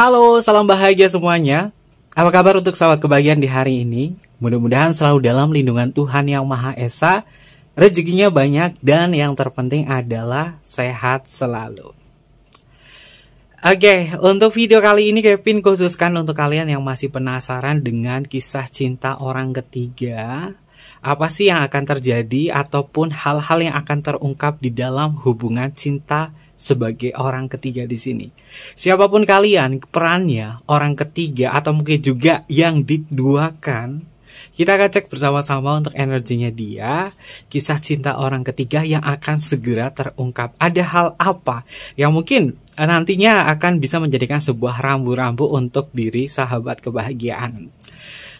Halo, salam bahagia semuanya. Apa kabar untuk sahabat kebahagiaan di hari ini? Mudah-mudahan selalu dalam lindungan Tuhan Yang Maha Esa, rezekinya banyak, dan yang terpenting adalah sehat selalu. Oke, okay, untuk video kali ini Kevin khususkan untuk kalian yang masih penasaran dengan kisah cinta orang ketiga. Apa sih yang akan terjadi ataupun hal-hal yang akan terungkap di dalam hubungan cinta sebagai orang ketiga di sini. Siapapun kalian, perannya orang ketiga atau mungkin juga yang diduakan, kita akan cek bersama-sama untuk energinya dia, kisah cinta orang ketiga yang akan segera terungkap. Ada hal apa yang mungkin eh, nantinya akan bisa menjadikan sebuah rambu-rambu untuk diri sahabat kebahagiaan.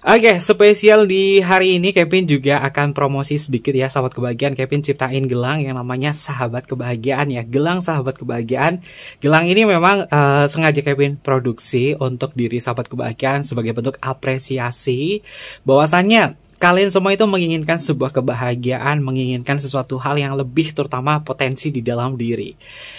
Oke, okay, spesial di hari ini Kevin juga akan promosi sedikit ya sahabat kebahagiaan. Kevin ciptain gelang yang namanya sahabat kebahagiaan ya, gelang sahabat kebahagiaan. Gelang ini memang uh, sengaja Kevin produksi untuk diri sahabat kebahagiaan sebagai bentuk apresiasi bahwasannya Kalian semua itu menginginkan sebuah kebahagiaan, menginginkan sesuatu hal yang lebih, terutama potensi di dalam diri.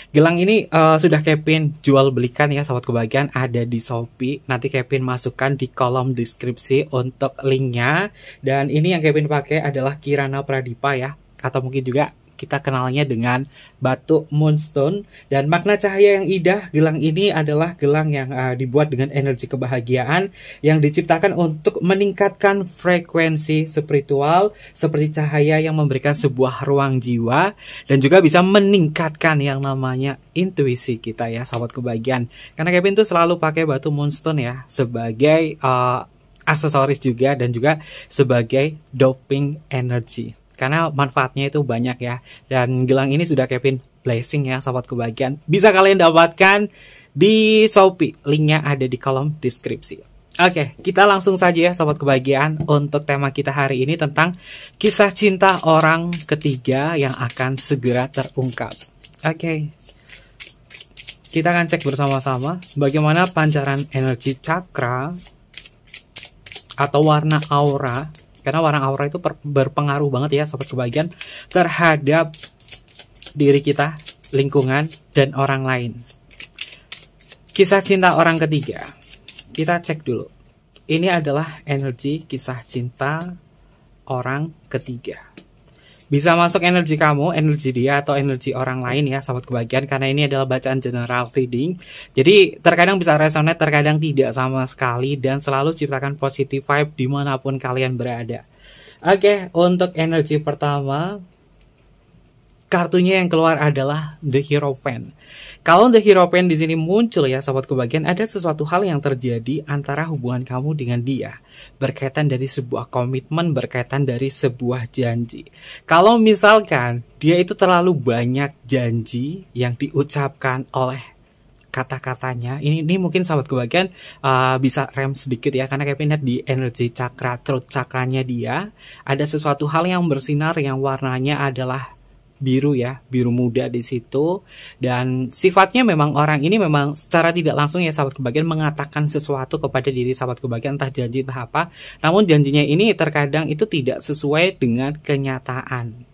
Gelang ini uh, sudah Kevin jual belikan ya, sahabat kebahagiaan ada di Shopee. Nanti Kevin masukkan di kolom deskripsi untuk linknya. Dan ini yang Kevin pakai adalah Kirana Pradipa ya, atau mungkin juga kita kenalnya dengan batu moonstone dan makna cahaya yang indah gelang ini adalah gelang yang uh, dibuat dengan energi kebahagiaan yang diciptakan untuk meningkatkan frekuensi spiritual seperti cahaya yang memberikan sebuah ruang jiwa dan juga bisa meningkatkan yang namanya intuisi kita ya sahabat kebahagiaan karena Kevin tuh selalu pakai batu moonstone ya sebagai uh, aksesoris juga dan juga sebagai doping energi karena manfaatnya itu banyak ya. Dan gelang ini sudah Kevin blessing ya sobat kebahagiaan. Bisa kalian dapatkan di Shopee. Linknya ada di kolom deskripsi. Oke, kita langsung saja ya sobat kebahagiaan untuk tema kita hari ini tentang kisah cinta orang ketiga yang akan segera terungkap. Oke. Kita akan cek bersama-sama bagaimana pancaran energi cakra atau warna aura karena warna aura itu berpengaruh banget ya sobat kebagian terhadap diri kita, lingkungan, dan orang lain. Kisah cinta orang ketiga. Kita cek dulu. Ini adalah energi kisah cinta orang ketiga bisa masuk energi kamu, energi dia atau energi orang lain ya sahabat kebahagiaan karena ini adalah bacaan general reading. Jadi terkadang bisa resonate, terkadang tidak sama sekali dan selalu ciptakan positive vibe dimanapun kalian berada. Oke, untuk energi pertama kartunya yang keluar adalah The Hero Pen. Kalau The Hero Pain di sini muncul ya sahabat kebagian, ada sesuatu hal yang terjadi antara hubungan kamu dengan dia. Berkaitan dari sebuah komitmen, berkaitan dari sebuah janji. Kalau misalkan dia itu terlalu banyak janji yang diucapkan oleh kata-katanya ini ini mungkin sahabat kebagian uh, bisa rem sedikit ya karena kayaknya lihat di energi cakra throat cakranya dia ada sesuatu hal yang bersinar yang warnanya adalah biru ya, biru muda di situ dan sifatnya memang orang ini memang secara tidak langsung ya sahabat kebagian mengatakan sesuatu kepada diri sahabat kebagian entah janji entah apa. Namun janjinya ini terkadang itu tidak sesuai dengan kenyataan.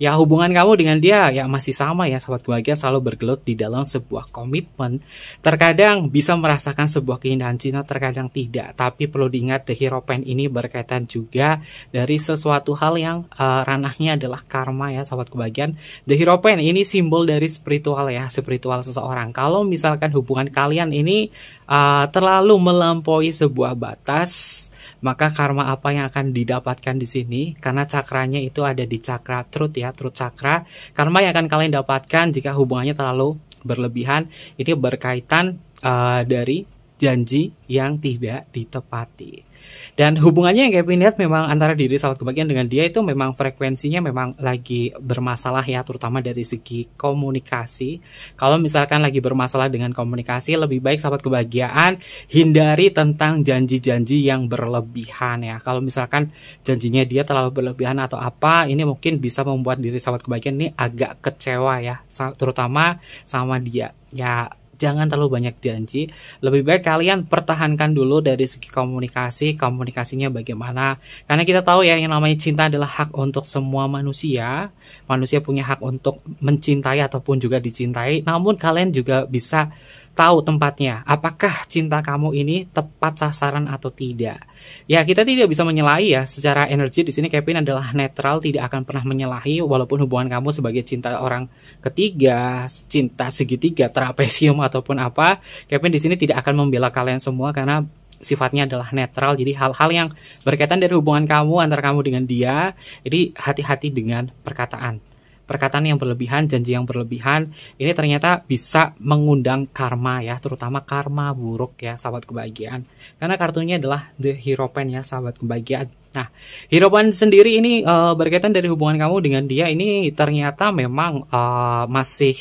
Ya hubungan kamu dengan dia ya masih sama ya sahabat kebahagiaan selalu bergelut di dalam sebuah komitmen. Terkadang bisa merasakan sebuah keindahan cinta terkadang tidak. Tapi perlu diingat The Hero Pen ini berkaitan juga dari sesuatu hal yang uh, ranahnya adalah karma ya sahabat kebahagiaan. The Hero Pen ini simbol dari spiritual ya, spiritual seseorang. Kalau misalkan hubungan kalian ini uh, terlalu melampaui sebuah batas maka karma apa yang akan didapatkan di sini karena cakranya itu ada di cakra truth ya truth cakra karma yang akan kalian dapatkan jika hubungannya terlalu berlebihan ini berkaitan uh, dari janji yang tidak ditepati dan hubungannya yang Kevin lihat memang antara diri sahabat kebahagiaan dengan dia itu memang frekuensinya memang lagi bermasalah ya, terutama dari segi komunikasi. Kalau misalkan lagi bermasalah dengan komunikasi, lebih baik sahabat kebahagiaan hindari tentang janji-janji yang berlebihan ya. Kalau misalkan janjinya dia terlalu berlebihan atau apa, ini mungkin bisa membuat diri sahabat kebahagiaan ini agak kecewa ya, terutama sama dia. Ya, jangan terlalu banyak janji. Lebih baik kalian pertahankan dulu dari segi komunikasi, komunikasinya bagaimana. Karena kita tahu ya yang namanya cinta adalah hak untuk semua manusia. Manusia punya hak untuk mencintai ataupun juga dicintai. Namun kalian juga bisa tahu tempatnya. Apakah cinta kamu ini tepat sasaran atau tidak? Ya, kita tidak bisa menyalahi ya. Secara energi di sini Kevin adalah netral, tidak akan pernah menyalahi walaupun hubungan kamu sebagai cinta orang ketiga, cinta segitiga, trapesium ataupun apa. Kevin di sini tidak akan membela kalian semua karena sifatnya adalah netral. Jadi hal-hal yang berkaitan dari hubungan kamu antara kamu dengan dia, jadi hati-hati dengan perkataan perkataan yang berlebihan, janji yang berlebihan, ini ternyata bisa mengundang karma ya, terutama karma buruk ya, sahabat kebahagiaan. Karena kartunya adalah The Hero Pen ya, sahabat kebahagiaan. Nah, Hero Pen sendiri ini uh, berkaitan dari hubungan kamu dengan dia ini ternyata memang uh, masih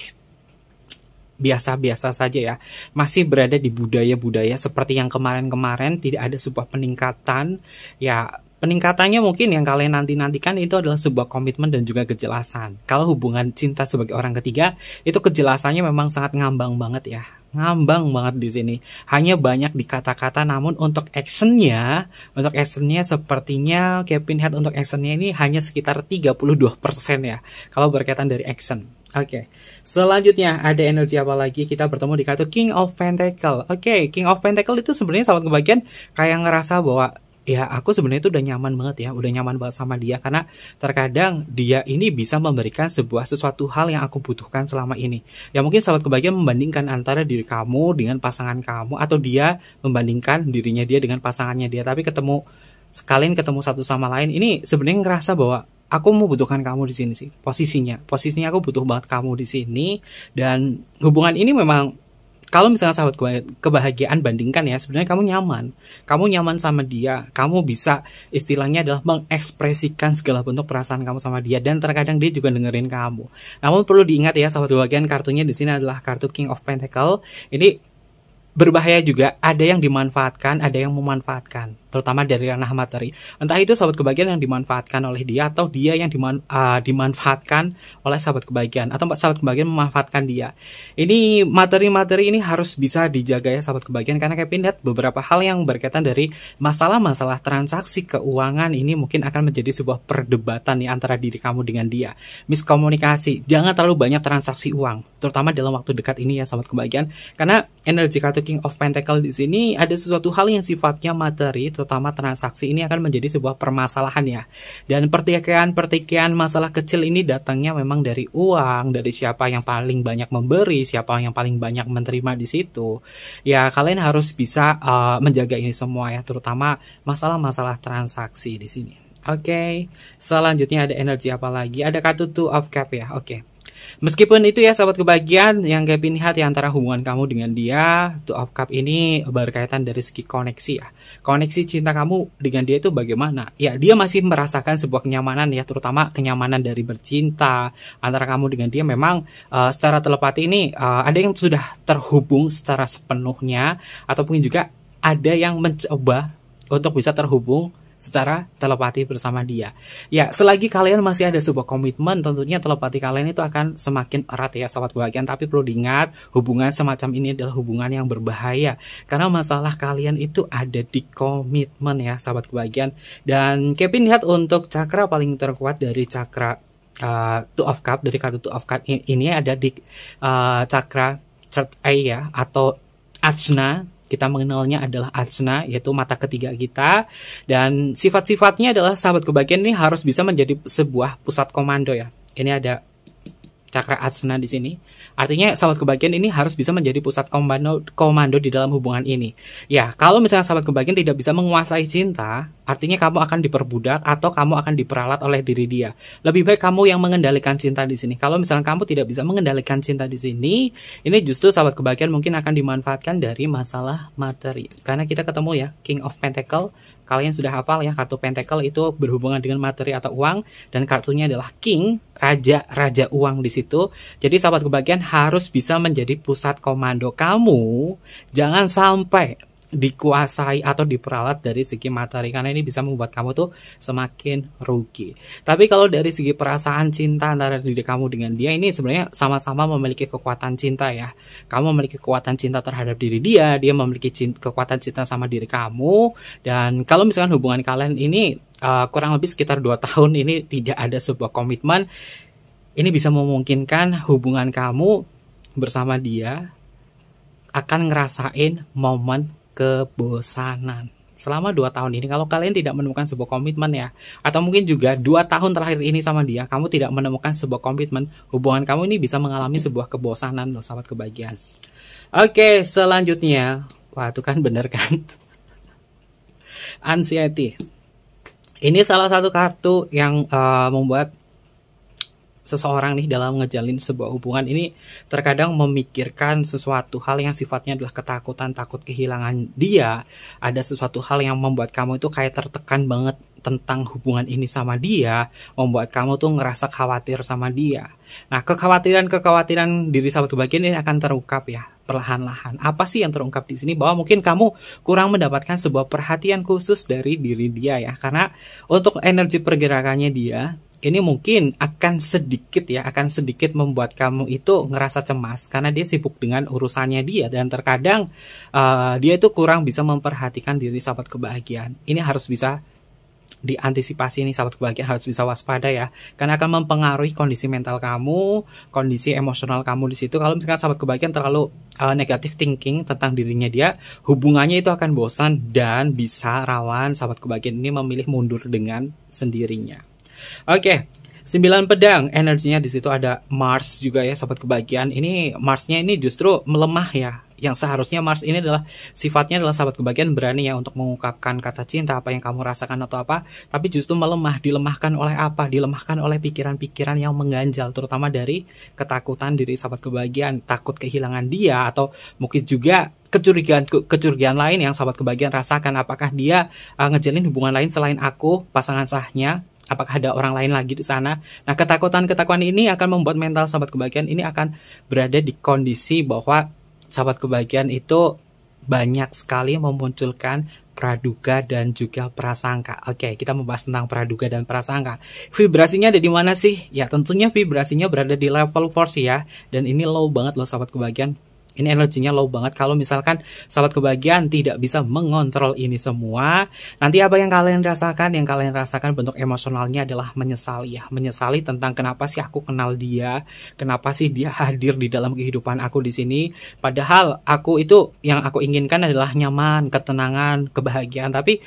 biasa-biasa saja ya. Masih berada di budaya-budaya seperti yang kemarin-kemarin tidak ada sebuah peningkatan ya Peningkatannya mungkin yang kalian nanti-nantikan itu adalah sebuah komitmen dan juga kejelasan. Kalau hubungan cinta sebagai orang ketiga, itu kejelasannya memang sangat ngambang banget ya. Ngambang banget di sini. Hanya banyak di kata-kata namun untuk actionnya, untuk actionnya sepertinya Kevin Head untuk actionnya ini hanya sekitar 32% ya. Kalau berkaitan dari action. Oke, okay. selanjutnya ada energi apa lagi? Kita bertemu di kartu King of Pentacle. Oke, okay, King of Pentacle itu sebenarnya sangat kebagian kayak ngerasa bahwa ya aku sebenarnya itu udah nyaman banget ya, udah nyaman banget sama dia karena terkadang dia ini bisa memberikan sebuah sesuatu hal yang aku butuhkan selama ini. Ya mungkin sahabat kebahagiaan membandingkan antara diri kamu dengan pasangan kamu atau dia membandingkan dirinya dia dengan pasangannya dia, tapi ketemu sekalian ketemu satu sama lain ini sebenarnya ngerasa bahwa aku mau butuhkan kamu di sini sih posisinya posisinya aku butuh banget kamu di sini dan hubungan ini memang kalau misalnya sahabat kebahagiaan bandingkan ya sebenarnya kamu nyaman kamu nyaman sama dia kamu bisa istilahnya adalah mengekspresikan segala bentuk perasaan kamu sama dia dan terkadang dia juga dengerin kamu namun perlu diingat ya sahabat kebahagiaan kartunya di sini adalah kartu King of Pentacle ini berbahaya juga ada yang dimanfaatkan ada yang memanfaatkan terutama dari ranah materi. Entah itu sahabat kebahagiaan yang dimanfaatkan oleh dia atau dia yang diman, uh, dimanfaatkan oleh sahabat kebahagiaan atau sahabat kebahagiaan memanfaatkan dia. Ini materi-materi ini harus bisa dijaga ya sahabat kebahagiaan karena kayak lihat beberapa hal yang berkaitan dari masalah-masalah transaksi keuangan ini mungkin akan menjadi sebuah perdebatan nih antara diri kamu dengan dia. Miskomunikasi, jangan terlalu banyak transaksi uang, terutama dalam waktu dekat ini ya sahabat kebahagiaan karena energi kartu King of Pentacle di sini ada sesuatu hal yang sifatnya materi terutama transaksi ini akan menjadi sebuah permasalahan ya. Dan pertikaian-pertikaian masalah kecil ini datangnya memang dari uang, dari siapa yang paling banyak memberi, siapa yang paling banyak menerima di situ. Ya kalian harus bisa uh, menjaga ini semua ya, terutama masalah-masalah transaksi di sini. Oke, okay. selanjutnya ada energi apa lagi? Ada kartu two of cup ya. Oke. Okay. Meskipun itu ya sahabat kebahagiaan yang gak lihat hati antara hubungan kamu dengan dia Two of Cup ini berkaitan dari segi koneksi ya. Koneksi cinta kamu dengan dia itu bagaimana? Ya dia masih merasakan sebuah kenyamanan ya terutama kenyamanan dari bercinta antara kamu dengan dia memang uh, secara telepati ini uh, ada yang sudah terhubung secara sepenuhnya ataupun juga ada yang mencoba untuk bisa terhubung secara telepati bersama dia. Ya, selagi kalian masih ada sebuah komitmen, tentunya telepati kalian itu akan semakin erat ya sahabat kebahagiaan. Tapi perlu diingat, hubungan semacam ini adalah hubungan yang berbahaya. Karena masalah kalian itu ada di komitmen ya sahabat kebahagiaan. Dan Kevin lihat untuk cakra paling terkuat dari cakra uh, Two of Cup dari kartu Two of Cup ini ada di uh, cakra third eye ya atau ajna kita mengenalnya adalah asna yaitu mata ketiga kita dan sifat-sifatnya adalah sahabat kebahagiaan ini harus bisa menjadi sebuah pusat komando ya ini ada cakra asana di sini. Artinya sahabat kebahagiaan ini harus bisa menjadi pusat komando komando di dalam hubungan ini. Ya, kalau misalnya sahabat kebahagiaan tidak bisa menguasai cinta, artinya kamu akan diperbudak atau kamu akan diperalat oleh diri dia. Lebih baik kamu yang mengendalikan cinta di sini. Kalau misalnya kamu tidak bisa mengendalikan cinta di sini, ini justru sahabat kebahagiaan mungkin akan dimanfaatkan dari masalah materi. Karena kita ketemu ya King of Pentacle Kalian sudah hafal ya kartu pentacle itu berhubungan dengan materi atau uang dan kartunya adalah king, raja, raja uang di situ. Jadi sahabat kebahagiaan harus bisa menjadi pusat komando kamu. Jangan sampai dikuasai atau diperalat dari segi materi karena ini bisa membuat kamu tuh semakin rugi. Tapi kalau dari segi perasaan cinta antara diri kamu dengan dia ini sebenarnya sama-sama memiliki kekuatan cinta ya. Kamu memiliki kekuatan cinta terhadap diri dia, dia memiliki cinta, kekuatan cinta sama diri kamu dan kalau misalkan hubungan kalian ini uh, kurang lebih sekitar 2 tahun ini tidak ada sebuah komitmen ini bisa memungkinkan hubungan kamu bersama dia akan ngerasain momen kebosanan. Selama dua tahun ini, kalau kalian tidak menemukan sebuah komitmen ya, atau mungkin juga dua tahun terakhir ini sama dia, kamu tidak menemukan sebuah komitmen, hubungan kamu ini bisa mengalami sebuah kebosanan loh, sahabat kebahagiaan. Oke, selanjutnya, wah itu kan bener kan? Anxiety. Ini salah satu kartu yang uh, membuat seseorang nih dalam ngejalin sebuah hubungan ini terkadang memikirkan sesuatu hal yang sifatnya adalah ketakutan takut kehilangan dia ada sesuatu hal yang membuat kamu itu kayak tertekan banget tentang hubungan ini sama dia membuat kamu tuh ngerasa khawatir sama dia nah kekhawatiran kekhawatiran diri satu bagian ini akan terungkap ya perlahan-lahan apa sih yang terungkap di sini bahwa mungkin kamu kurang mendapatkan sebuah perhatian khusus dari diri dia ya karena untuk energi pergerakannya dia ini mungkin akan sedikit ya, akan sedikit membuat kamu itu ngerasa cemas karena dia sibuk dengan urusannya dia dan terkadang uh, dia itu kurang bisa memperhatikan diri sahabat kebahagiaan. Ini harus bisa diantisipasi ini sahabat kebahagiaan harus bisa waspada ya karena akan mempengaruhi kondisi mental kamu kondisi emosional kamu di situ kalau misalkan sahabat kebahagiaan terlalu uh, negatif thinking tentang dirinya dia hubungannya itu akan bosan dan bisa rawan sahabat kebahagiaan ini memilih mundur dengan sendirinya Oke. Okay. 9 pedang energinya di situ ada Mars juga ya sobat kebahagiaan ini Marsnya ini justru melemah ya yang seharusnya Mars ini adalah sifatnya adalah sahabat kebahagiaan berani ya untuk mengungkapkan kata cinta apa yang kamu rasakan atau apa tapi justru melemah dilemahkan oleh apa dilemahkan oleh pikiran-pikiran yang mengganjal terutama dari ketakutan diri sahabat kebahagiaan takut kehilangan dia atau mungkin juga kecurigaan kecurigaan lain yang sahabat kebahagiaan rasakan apakah dia uh, ngejalin hubungan lain selain aku pasangan sahnya apakah ada orang lain lagi di sana. Nah, ketakutan-ketakutan ini akan membuat mental sahabat kebahagiaan ini akan berada di kondisi bahwa sahabat kebahagiaan itu banyak sekali memunculkan praduga dan juga prasangka. Oke, okay, kita membahas tentang praduga dan prasangka. Vibrasinya ada di mana sih? Ya, tentunya vibrasinya berada di level force ya. Dan ini low banget loh sahabat kebahagiaan ini energinya low banget kalau misalkan sahabat kebahagiaan tidak bisa mengontrol ini semua nanti apa yang kalian rasakan yang kalian rasakan bentuk emosionalnya adalah menyesali ya menyesali tentang kenapa sih aku kenal dia kenapa sih dia hadir di dalam kehidupan aku di sini padahal aku itu yang aku inginkan adalah nyaman ketenangan kebahagiaan tapi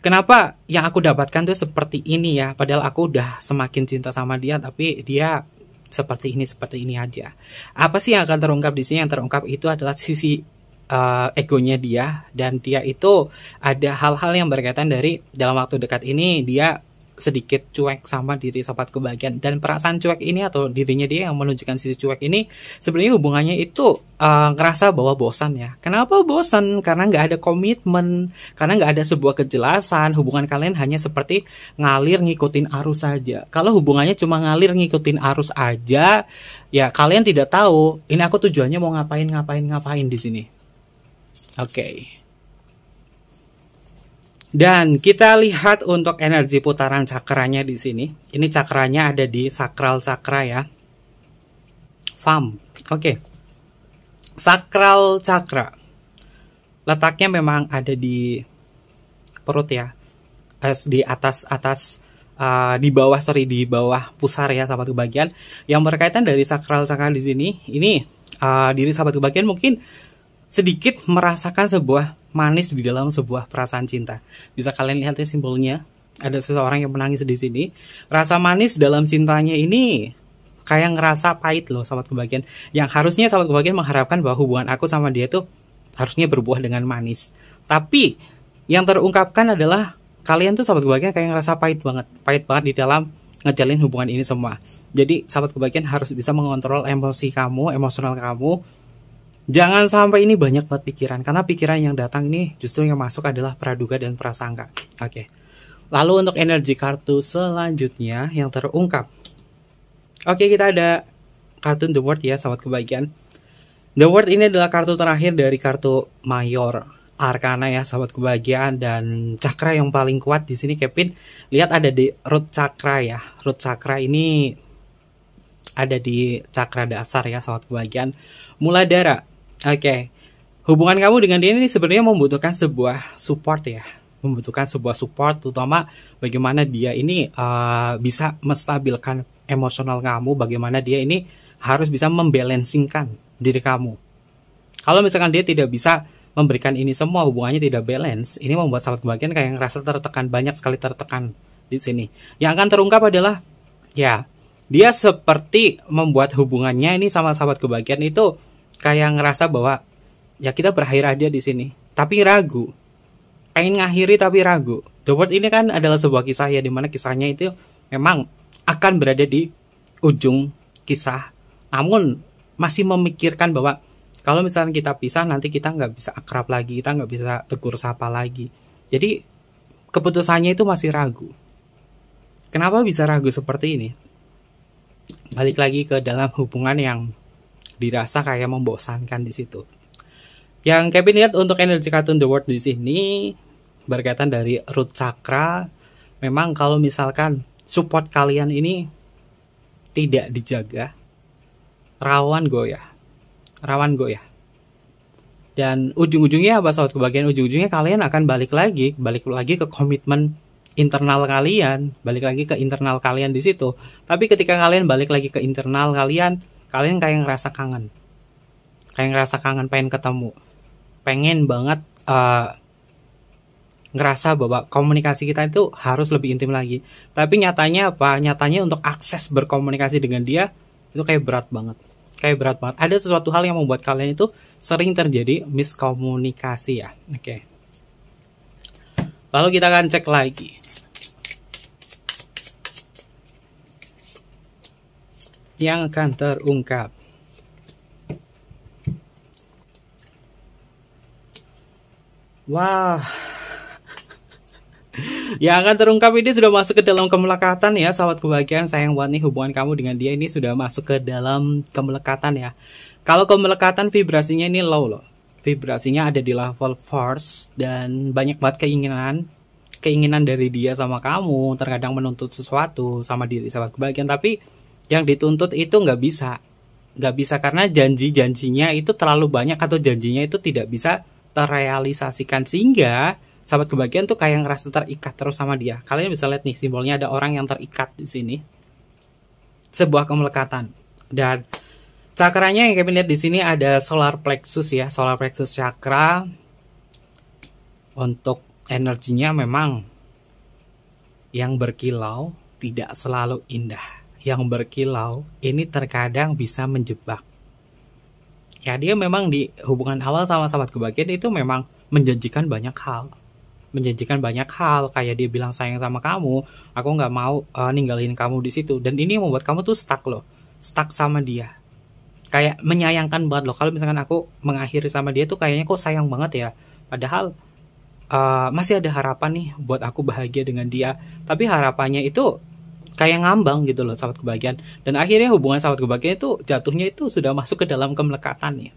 Kenapa yang aku dapatkan tuh seperti ini ya? Padahal aku udah semakin cinta sama dia, tapi dia seperti ini seperti ini aja. Apa sih yang akan terungkap di sini? Yang terungkap itu adalah sisi uh, egonya dia dan dia itu ada hal-hal yang berkaitan dari dalam waktu dekat ini dia sedikit cuek sama diri sobat kebahagiaan dan perasaan cuek ini atau dirinya dia yang menunjukkan sisi cuek ini sebenarnya hubungannya itu uh, ngerasa bahwa bosan ya kenapa bosan karena nggak ada komitmen karena nggak ada sebuah kejelasan hubungan kalian hanya seperti ngalir ngikutin arus saja kalau hubungannya cuma ngalir ngikutin arus aja ya kalian tidak tahu ini aku tujuannya mau ngapain ngapain ngapain di sini oke okay. Dan kita lihat untuk energi putaran cakranya di sini. Ini cakranya ada di sakral cakra ya. Fam. Oke. Okay. Sakral cakra. Letaknya memang ada di perut ya. Di atas atas uh, di bawah sorry di bawah pusar ya sahabat kebagian. Yang berkaitan dari sakral cakra di sini, ini uh, diri sahabat kebagian mungkin sedikit merasakan sebuah manis di dalam sebuah perasaan cinta. Bisa kalian lihat ya simbolnya. Ada seseorang yang menangis di sini. Rasa manis dalam cintanya ini kayak ngerasa pahit loh sahabat kebahagiaan. Yang harusnya sahabat kebahagiaan mengharapkan bahwa hubungan aku sama dia tuh harusnya berbuah dengan manis. Tapi yang terungkapkan adalah kalian tuh sahabat kebahagiaan kayak ngerasa pahit banget. Pahit banget di dalam ngejalin hubungan ini semua. Jadi sahabat kebahagiaan harus bisa mengontrol emosi kamu, emosional kamu Jangan sampai ini banyak buat pikiran karena pikiran yang datang ini justru yang masuk adalah praduga dan prasangka. Oke. Lalu untuk energi kartu selanjutnya yang terungkap. Oke, kita ada kartu The World ya, sahabat kebahagiaan. The World ini adalah kartu terakhir dari kartu Mayor Arkana ya, sahabat kebahagiaan dan cakra yang paling kuat di sini Kevin. Lihat ada di root cakra ya. Root cakra ini ada di cakra dasar ya sahabat kebahagiaan. Muladara Oke. Okay. Hubungan kamu dengan dia ini sebenarnya membutuhkan sebuah support ya. Membutuhkan sebuah support terutama bagaimana dia ini uh, bisa menstabilkan emosional kamu, bagaimana dia ini harus bisa membalancingkan diri kamu. Kalau misalkan dia tidak bisa memberikan ini semua hubungannya tidak balance, ini membuat sahabat kebahagiaan kayak ngerasa tertekan banyak sekali tertekan di sini. Yang akan terungkap adalah ya, dia seperti membuat hubungannya ini sama sahabat kebahagiaan itu kayak ngerasa bahwa ya kita berakhir aja di sini tapi ragu pengen ngakhiri tapi ragu The Word ini kan adalah sebuah kisah ya dimana kisahnya itu memang akan berada di ujung kisah namun masih memikirkan bahwa kalau misalnya kita pisah nanti kita nggak bisa akrab lagi kita nggak bisa tegur sapa lagi jadi keputusannya itu masih ragu kenapa bisa ragu seperti ini balik lagi ke dalam hubungan yang dirasa kayak membosankan di situ. Yang Kevin lihat untuk energi kartun The World di sini berkaitan dari root chakra. Memang kalau misalkan support kalian ini tidak dijaga, rawan goyah. Rawan goyah. Dan ujung-ujungnya apa sahabat kebagian ujung-ujungnya kalian akan balik lagi, balik lagi ke komitmen internal kalian, balik lagi ke internal kalian di situ. Tapi ketika kalian balik lagi ke internal kalian, kalian kayak ngerasa kangen kayak ngerasa kangen pengen ketemu pengen banget uh, ngerasa bahwa komunikasi kita itu harus lebih intim lagi tapi nyatanya apa nyatanya untuk akses berkomunikasi dengan dia itu kayak berat banget kayak berat banget ada sesuatu hal yang membuat kalian itu sering terjadi miskomunikasi ya oke okay. lalu kita akan cek lagi yang akan terungkap. Wow. yang akan terungkap ini sudah masuk ke dalam kemelekatan ya, sahabat kebahagiaan. Sayang buat nih hubungan kamu dengan dia ini sudah masuk ke dalam kemelekatan ya. Kalau kemelekatan vibrasinya ini low loh. Vibrasinya ada di level force dan banyak banget keinginan keinginan dari dia sama kamu terkadang menuntut sesuatu sama diri sahabat kebahagiaan tapi yang dituntut itu nggak bisa nggak bisa karena janji-janjinya itu terlalu banyak atau janjinya itu tidak bisa terrealisasikan sehingga sahabat kebahagiaan tuh kayak ngerasa terikat terus sama dia kalian bisa lihat nih simbolnya ada orang yang terikat di sini sebuah kemelekatan dan cakranya yang kalian lihat di sini ada solar plexus ya solar plexus cakra untuk energinya memang yang berkilau tidak selalu indah yang berkilau ini terkadang bisa menjebak. Ya dia memang di hubungan awal sama sahabat kebahagiaan itu memang menjanjikan banyak hal. Menjanjikan banyak hal kayak dia bilang sayang sama kamu, aku nggak mau uh, ninggalin kamu di situ dan ini membuat kamu tuh stuck loh, stuck sama dia. Kayak menyayangkan banget loh kalau misalkan aku mengakhiri sama dia tuh kayaknya kok sayang banget ya. Padahal uh, masih ada harapan nih buat aku bahagia dengan dia. Tapi harapannya itu kayak ngambang gitu loh sahabat kebahagiaan dan akhirnya hubungan sahabat kebahagiaan itu jatuhnya itu sudah masuk ke dalam kemelekatan ya.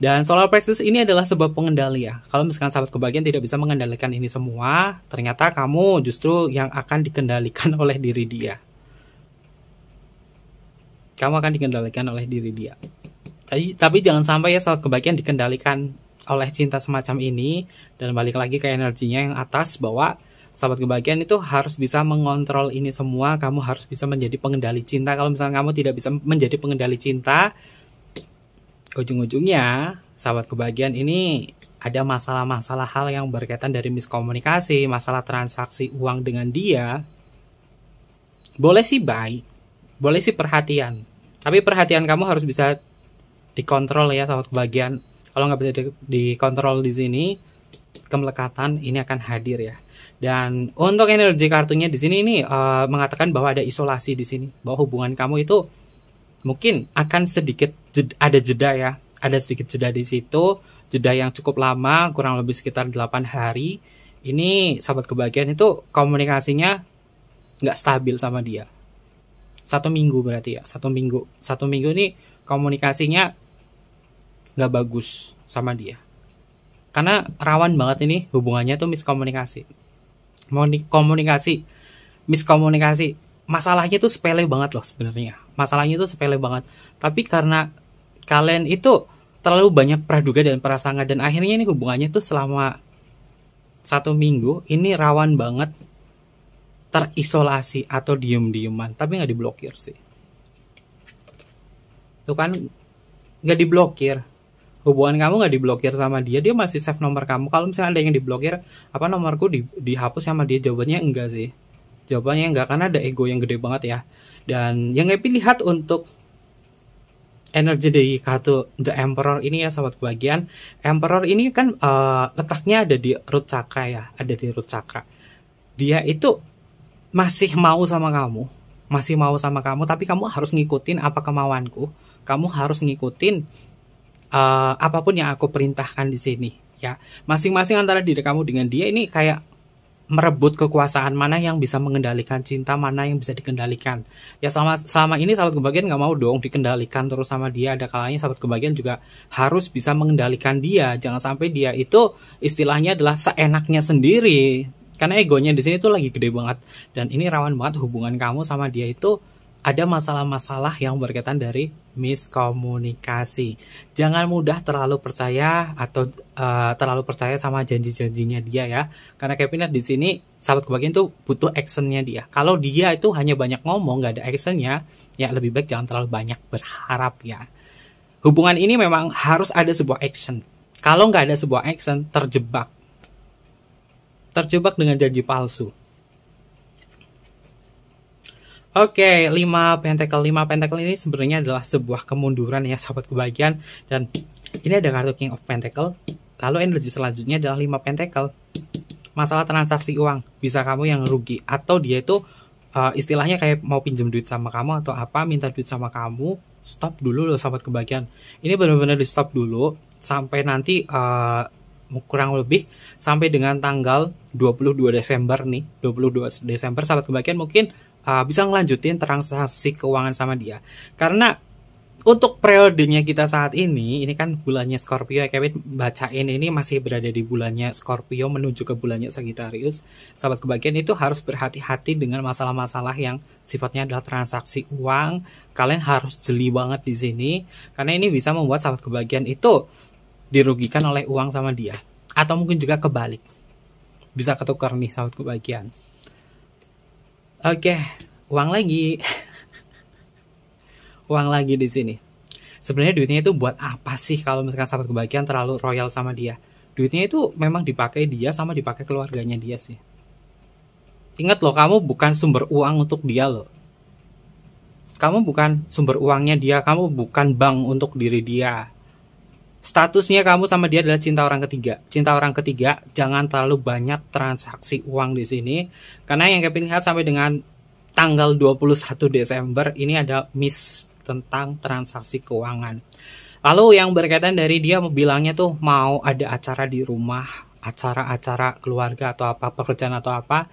dan solar plexus ini adalah sebuah pengendali ya kalau misalkan sahabat kebahagiaan tidak bisa mengendalikan ini semua ternyata kamu justru yang akan dikendalikan oleh diri dia kamu akan dikendalikan oleh diri dia tapi, tapi jangan sampai ya sahabat kebahagiaan dikendalikan oleh cinta semacam ini dan balik lagi ke energinya yang atas bahwa sahabat kebahagiaan itu harus bisa mengontrol ini semua kamu harus bisa menjadi pengendali cinta kalau misalnya kamu tidak bisa menjadi pengendali cinta ujung-ujungnya sahabat kebahagiaan ini ada masalah-masalah hal yang berkaitan dari miskomunikasi, masalah transaksi uang dengan dia, boleh sih baik, boleh sih perhatian. Tapi perhatian kamu harus bisa dikontrol ya Sahabat kebagian. Kalau nggak bisa dikontrol di sini, kemelekatan ini akan hadir ya. Dan untuk energi kartunya di sini ini uh, mengatakan bahwa ada isolasi di sini, bahwa hubungan kamu itu mungkin akan sedikit jeda, ada jeda ya, ada sedikit jeda di situ, jeda yang cukup lama, kurang lebih sekitar 8 hari. Ini sahabat kebahagiaan itu komunikasinya nggak stabil sama dia. Satu minggu berarti ya, satu minggu. Satu minggu ini komunikasinya nggak bagus sama dia. Karena rawan banget ini hubungannya tuh miskomunikasi komunikasi miskomunikasi masalahnya itu sepele banget loh sebenarnya masalahnya itu sepele banget tapi karena kalian itu terlalu banyak praduga dan prasangka dan akhirnya ini hubungannya tuh selama satu minggu ini rawan banget terisolasi atau diem-dieman tapi nggak diblokir sih itu kan nggak diblokir hubungan kamu nggak diblokir sama dia dia masih save nomor kamu kalau misalnya ada yang diblokir apa nomorku di, dihapus sama dia jawabannya enggak sih jawabannya enggak karena ada ego yang gede banget ya dan yang ngepi lihat untuk energi dari kartu The Emperor ini ya sahabat kebagian Emperor ini kan uh, letaknya ada di root chakra ya ada di root chakra dia itu masih mau sama kamu masih mau sama kamu tapi kamu harus ngikutin apa kemauanku kamu harus ngikutin uh, apapun yang aku perintahkan di sini ya masing-masing antara diri kamu dengan dia ini kayak merebut kekuasaan mana yang bisa mengendalikan cinta mana yang bisa dikendalikan ya sama selama ini sahabat kebagian nggak mau dong dikendalikan terus sama dia ada kalanya sahabat kebagian juga harus bisa mengendalikan dia jangan sampai dia itu istilahnya adalah seenaknya sendiri karena egonya di sini tuh lagi gede banget dan ini rawan banget hubungan kamu sama dia itu ada masalah-masalah yang berkaitan dari miskomunikasi. Jangan mudah terlalu percaya atau uh, terlalu percaya sama janji-janjinya dia ya. Karena Kevin di sini sahabat kebagian tuh butuh actionnya dia. Kalau dia itu hanya banyak ngomong nggak ada actionnya, ya lebih baik jangan terlalu banyak berharap ya. Hubungan ini memang harus ada sebuah action. Kalau nggak ada sebuah action, terjebak. Terjebak dengan janji palsu Oke, okay, 5 pentacle. 5 pentacle ini sebenarnya adalah sebuah kemunduran ya sahabat kebahagiaan dan ini ada kartu King of Pentacle. Lalu energi selanjutnya adalah 5 pentacle. Masalah transaksi uang, bisa kamu yang rugi atau dia itu uh, istilahnya kayak mau pinjam duit sama kamu atau apa, minta duit sama kamu, stop dulu loh sahabat kebahagiaan. Ini benar-benar di stop dulu sampai nanti uh, kurang lebih sampai dengan tanggal 22 Desember nih. 22 Desember sahabat kebahagiaan mungkin uh, bisa ngelanjutin transaksi keuangan sama dia karena untuk periodenya kita saat ini, ini kan bulannya Scorpio ya Kevin bacain ini masih berada di bulannya Scorpio menuju ke bulannya Sagittarius. Sahabat kebagian itu harus berhati-hati dengan masalah-masalah yang sifatnya adalah transaksi uang. Kalian harus jeli banget di sini karena ini bisa membuat sahabat kebagian itu dirugikan oleh uang sama dia atau mungkin juga kebalik. Bisa ketukar nih sahabat kebagian. Oke, uang lagi. uang lagi di sini. Sebenarnya duitnya itu buat apa sih kalau misalkan sahabat kebahagiaan terlalu royal sama dia? Duitnya itu memang dipakai dia sama dipakai keluarganya dia sih. Ingat loh, kamu bukan sumber uang untuk dia loh. Kamu bukan sumber uangnya dia, kamu bukan bank untuk diri dia statusnya kamu sama dia adalah cinta orang ketiga. Cinta orang ketiga, jangan terlalu banyak transaksi uang di sini karena yang Kevin lihat sampai dengan tanggal 21 Desember ini ada miss tentang transaksi keuangan. Lalu yang berkaitan dari dia mau bilangnya tuh mau ada acara di rumah, acara-acara keluarga atau apa, pekerjaan atau apa,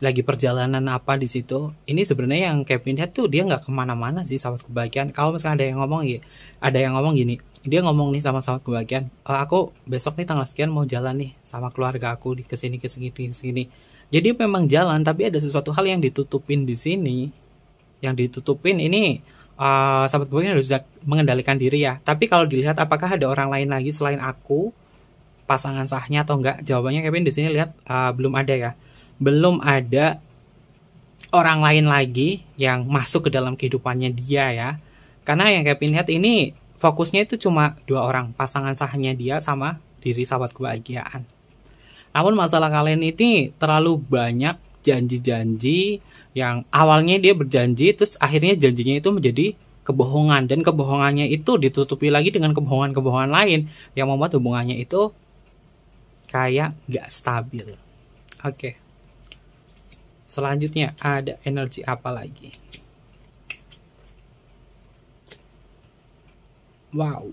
lagi perjalanan apa di situ ini sebenarnya yang Kevin lihat tuh dia nggak kemana-mana sih sahabat kebahagiaan kalau misalnya ada yang ngomong ya ada yang ngomong gini dia ngomong nih sama sahabat kebahagiaan e, aku besok nih tanggal sekian mau jalan nih sama keluarga aku di kesini kesini kesini jadi memang jalan tapi ada sesuatu hal yang ditutupin di sini yang ditutupin ini uh, sahabat kebahagiaan harus mengendalikan diri ya tapi kalau dilihat apakah ada orang lain lagi selain aku pasangan sahnya atau enggak jawabannya Kevin di sini lihat uh, belum ada ya belum ada orang lain lagi yang masuk ke dalam kehidupannya dia ya karena yang Kevin lihat ini fokusnya itu cuma dua orang, pasangan sahnya dia sama diri sahabat kebahagiaan. Namun masalah kalian ini terlalu banyak janji-janji yang awalnya dia berjanji terus akhirnya janjinya itu menjadi kebohongan dan kebohongannya itu ditutupi lagi dengan kebohongan-kebohongan lain yang membuat hubungannya itu kayak nggak stabil. Oke. Okay. Selanjutnya ada energi apa lagi? Wow.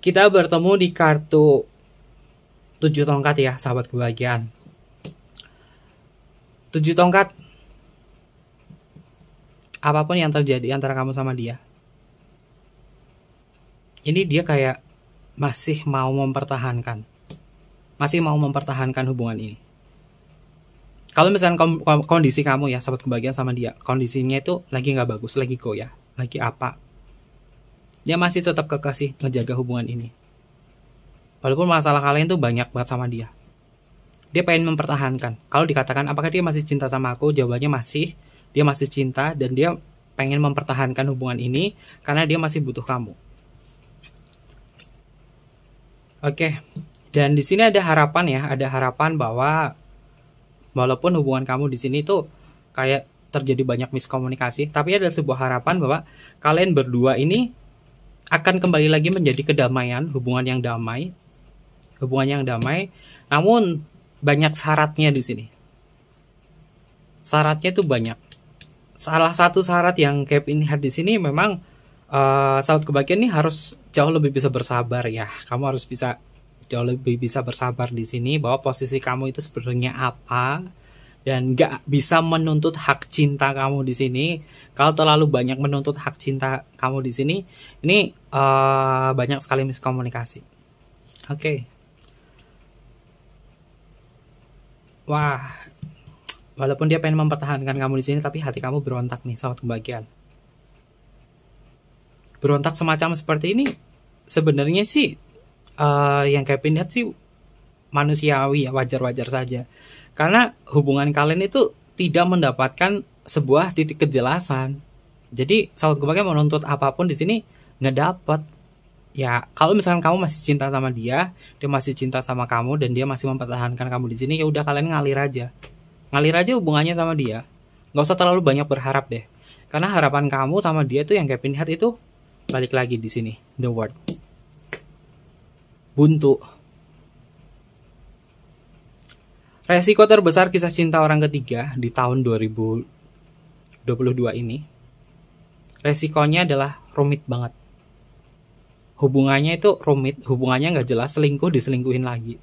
Kita bertemu di kartu tujuh tongkat ya, sahabat kebahagiaan. Tujuh tongkat. Apapun yang terjadi antara kamu sama dia. Ini dia kayak masih mau mempertahankan. Masih mau mempertahankan hubungan ini. Kalau misalnya kondisi kamu ya, sahabat kebahagiaan sama dia, kondisinya itu lagi nggak bagus, lagi ya, lagi apa, dia masih tetap kekasih ngejaga hubungan ini walaupun masalah kalian tuh banyak banget sama dia dia pengen mempertahankan kalau dikatakan apakah dia masih cinta sama aku jawabannya masih dia masih cinta dan dia pengen mempertahankan hubungan ini karena dia masih butuh kamu oke dan di sini ada harapan ya ada harapan bahwa walaupun hubungan kamu di sini tuh kayak terjadi banyak miskomunikasi tapi ada sebuah harapan bahwa kalian berdua ini akan kembali lagi menjadi kedamaian, hubungan yang damai, hubungan yang damai. Namun banyak syaratnya di sini. Syaratnya itu banyak. Salah satu syarat yang Kevin Hart di sini memang uh, eh, sahabat kebahagiaan ini harus jauh lebih bisa bersabar ya. Kamu harus bisa jauh lebih bisa bersabar di sini bahwa posisi kamu itu sebenarnya apa dan nggak bisa menuntut hak cinta kamu di sini. Kalau terlalu banyak menuntut hak cinta kamu di sini, ini uh, banyak sekali miskomunikasi. Oke. Okay. Wah, walaupun dia pengen mempertahankan kamu di sini, tapi hati kamu berontak nih, sama kebahagiaan. Berontak semacam seperti ini, sebenarnya sih uh, yang kayak pindah sih manusiawi ya wajar-wajar saja karena hubungan kalian itu tidak mendapatkan sebuah titik kejelasan jadi saat gue menuntut apapun di sini nggak dapet ya kalau misalkan kamu masih cinta sama dia dia masih cinta sama kamu dan dia masih mempertahankan kamu di sini ya udah kalian ngalir aja ngalir aja hubungannya sama dia nggak usah terlalu banyak berharap deh karena harapan kamu sama dia tuh yang Kevin lihat itu balik lagi di sini the word buntu Resiko terbesar kisah cinta orang ketiga di tahun 2022 ini resikonya adalah rumit banget. Hubungannya itu rumit, hubungannya nggak jelas, selingkuh diselingkuhin lagi.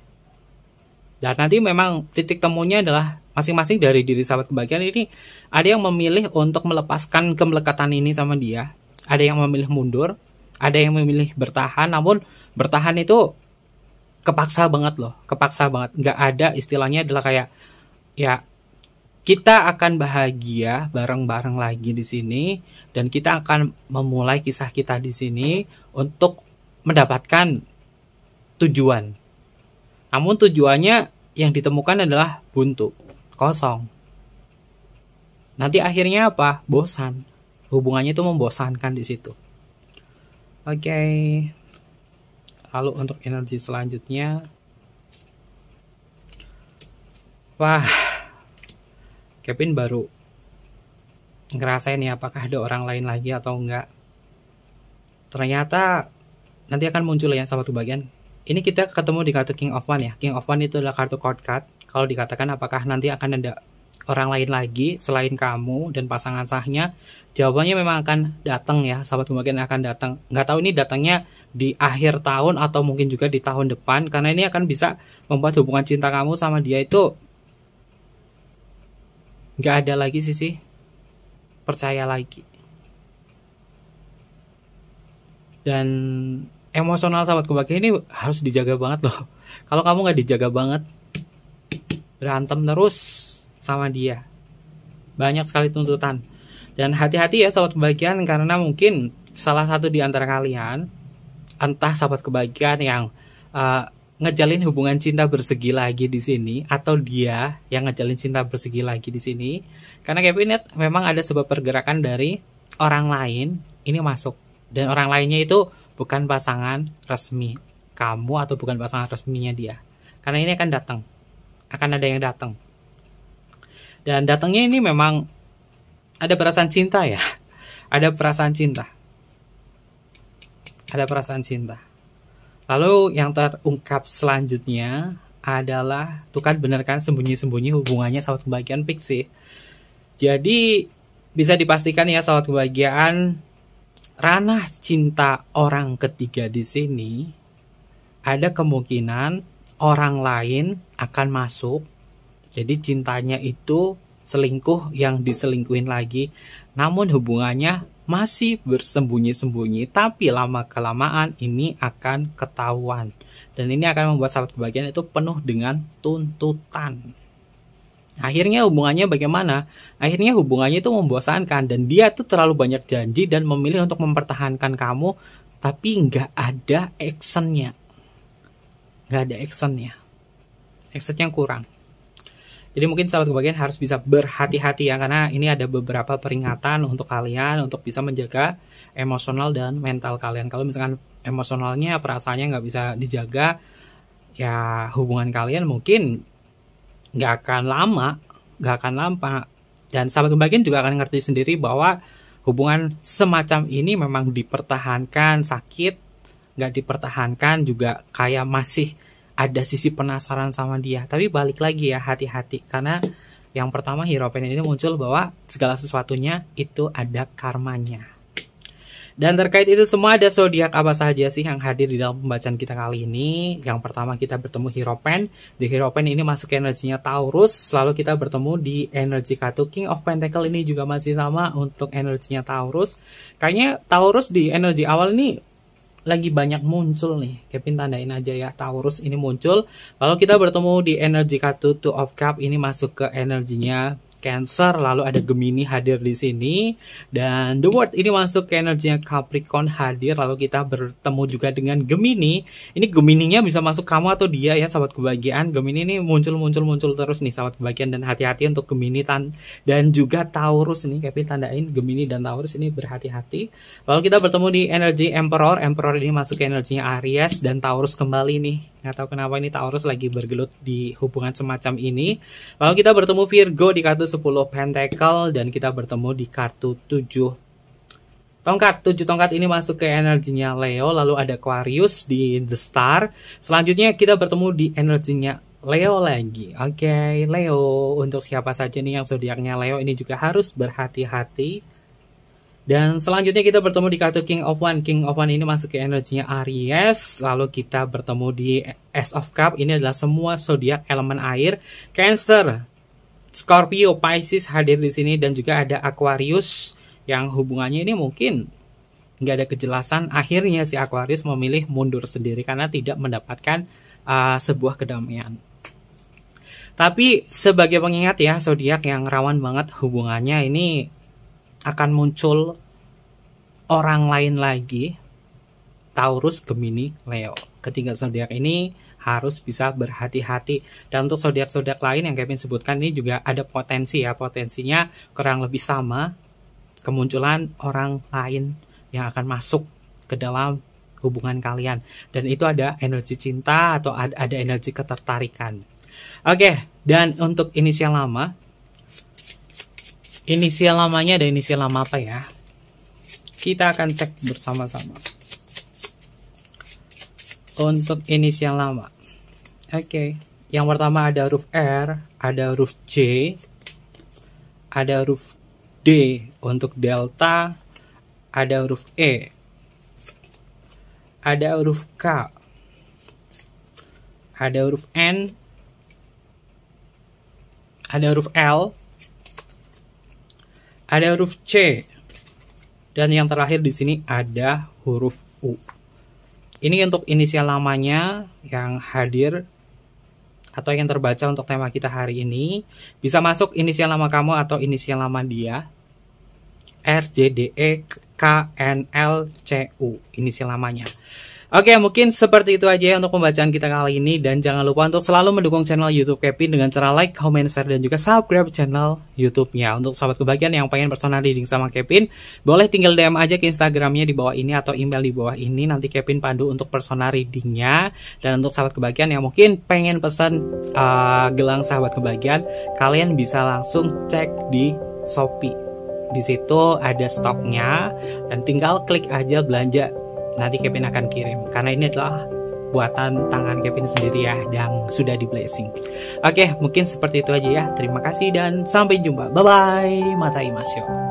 Dan nanti memang titik temunya adalah masing-masing dari diri sahabat kebahagiaan ini ada yang memilih untuk melepaskan kemelekatan ini sama dia, ada yang memilih mundur, ada yang memilih bertahan, namun bertahan itu kepaksa banget loh, kepaksa banget. Nggak ada istilahnya adalah kayak ya kita akan bahagia bareng-bareng lagi di sini dan kita akan memulai kisah kita di sini untuk mendapatkan tujuan. Namun tujuannya yang ditemukan adalah buntu, kosong. Nanti akhirnya apa? Bosan. Hubungannya itu membosankan di situ. Oke. Okay. Lalu untuk energi selanjutnya, wah, Kevin baru ngerasain ya apakah ada orang lain lagi atau enggak. Ternyata nanti akan muncul ya sama bagian. Ini kita ketemu di kartu King of One ya. King of One itu adalah kartu court card. Kalau dikatakan apakah nanti akan ada orang lain lagi selain kamu dan pasangan sahnya jawabannya memang akan datang ya sahabat pembagian akan datang nggak tahu ini datangnya di akhir tahun atau mungkin juga di tahun depan karena ini akan bisa membuat hubungan cinta kamu sama dia itu nggak ada lagi sih sih percaya lagi dan emosional sahabat kebaki ini harus dijaga banget loh kalau kamu nggak dijaga banget berantem terus sama dia banyak sekali tuntutan dan hati-hati ya sahabat kebahagiaan karena mungkin salah satu di antara kalian entah sahabat kebahagiaan yang uh, ngejalin hubungan cinta bersegi lagi di sini atau dia yang ngejalin cinta bersegi lagi di sini karena kabinet memang ada sebab pergerakan dari orang lain ini masuk dan orang lainnya itu bukan pasangan resmi kamu atau bukan pasangan resminya dia karena ini akan datang akan ada yang datang dan datangnya ini memang ada perasaan cinta ya ada perasaan cinta ada perasaan cinta. Lalu yang terungkap selanjutnya adalah tuh kan bener kan sembunyi-sembunyi hubungannya sahabat kebahagiaan pixie. Jadi bisa dipastikan ya sahabat kebahagiaan ranah cinta orang ketiga di sini ada kemungkinan orang lain akan masuk. Jadi cintanya itu selingkuh yang diselingkuhin lagi. Namun hubungannya masih bersembunyi-sembunyi, tapi lama-kelamaan ini akan ketahuan. Dan ini akan membuat sahabat kebahagiaan itu penuh dengan tuntutan. Akhirnya hubungannya bagaimana? Akhirnya hubungannya itu membosankan dan dia tuh terlalu banyak janji dan memilih untuk mempertahankan kamu tapi nggak ada actionnya. Nggak ada actionnya. Action yang kurang. Jadi mungkin sahabat kebagian harus bisa berhati-hati ya karena ini ada beberapa peringatan untuk kalian untuk bisa menjaga emosional dan mental kalian. Kalau misalkan emosionalnya perasaannya nggak bisa dijaga, ya hubungan kalian mungkin nggak akan lama, nggak akan lama. Dan sahabat kebagian juga akan ngerti sendiri bahwa hubungan semacam ini memang dipertahankan sakit, nggak dipertahankan juga kayak masih ada sisi penasaran sama dia tapi balik lagi ya hati-hati karena yang pertama hero pen ini muncul bahwa segala sesuatunya itu ada karmanya dan terkait itu semua ada zodiak apa saja sih yang hadir di dalam pembacaan kita kali ini? Yang pertama kita bertemu hero pen Di hero pen ini masuk energinya Taurus, lalu kita bertemu di energi kartu King of Pentacle ini juga masih sama untuk energinya Taurus. Kayaknya Taurus di energi awal ini lagi banyak muncul nih. Kevin tandain aja ya, Taurus ini muncul. Kalau kita bertemu di energi kartu Two of Cup, ini masuk ke energinya Cancer, lalu ada Gemini hadir di sini dan The World ini masuk ke energinya Capricorn hadir, lalu kita bertemu juga dengan Gemini. Ini Gemininya bisa masuk kamu atau dia ya sahabat kebahagiaan. Gemini ini muncul-muncul muncul terus nih sahabat kebahagiaan dan hati-hati untuk Gemini tan dan juga Taurus nih Kevin tandain Gemini dan Taurus ini berhati-hati. Lalu kita bertemu di energi Emperor. Emperor ini masuk ke energinya Aries dan Taurus kembali nih. Nggak tahu kenapa ini Taurus lagi bergelut di hubungan semacam ini. Lalu kita bertemu Virgo di kartu 10 pentacle dan kita bertemu di kartu 7 tongkat. 7 tongkat ini masuk ke energinya Leo, lalu ada Aquarius di The Star. Selanjutnya kita bertemu di energinya Leo lagi. Oke, okay, Leo. Untuk siapa saja nih yang zodiaknya Leo ini juga harus berhati-hati. Dan selanjutnya kita bertemu di kartu King of One. King of One ini masuk ke energinya Aries. Lalu kita bertemu di S of Cup. Ini adalah semua zodiak elemen air. Cancer. Scorpio, Pisces hadir di sini dan juga ada Aquarius yang hubungannya ini mungkin nggak ada kejelasan akhirnya si Aquarius memilih mundur sendiri karena tidak mendapatkan uh, sebuah kedamaian. Tapi sebagai pengingat ya zodiak yang rawan banget hubungannya ini akan muncul orang lain lagi Taurus, Gemini, Leo. Ketiga zodiak ini harus bisa berhati-hati. Dan untuk zodiak-zodiak lain yang Kevin sebutkan ini juga ada potensi ya, potensinya kurang lebih sama kemunculan orang lain yang akan masuk ke dalam hubungan kalian. Dan itu ada energi cinta atau ada, ada energi ketertarikan. Oke, dan untuk inisial lama, inisial lamanya ada inisial lama apa ya? Kita akan cek bersama-sama. Untuk inisial lama. Oke. Okay. Yang pertama ada huruf R, ada huruf C, ada huruf D untuk delta, ada huruf E, ada huruf K, ada huruf N, ada huruf L, ada huruf C, dan yang terakhir di sini ada huruf U. Ini untuk inisial namanya yang hadir atau yang terbaca untuk tema kita hari ini bisa masuk inisial nama kamu atau inisial nama dia R J D E K N L C U inisial namanya. Oke, mungkin seperti itu aja ya untuk pembacaan kita kali ini dan jangan lupa untuk selalu mendukung channel YouTube Kevin dengan cara like, comment, share dan juga subscribe channel YouTube-nya. Untuk sahabat kebagian yang pengen personal reading sama Kevin, boleh tinggal DM aja ke Instagramnya di bawah ini atau email di bawah ini nanti Kevin pandu untuk personal readingnya dan untuk sahabat kebagian yang mungkin pengen pesan uh, gelang sahabat kebagian, kalian bisa langsung cek di Shopee. Di situ ada stoknya dan tinggal klik aja belanja nanti Kevin akan kirim karena ini adalah buatan tangan Kevin sendiri ya dan sudah di blessing. Oke, mungkin seperti itu aja ya. Terima kasih dan sampai jumpa. Bye bye. mata Masyo.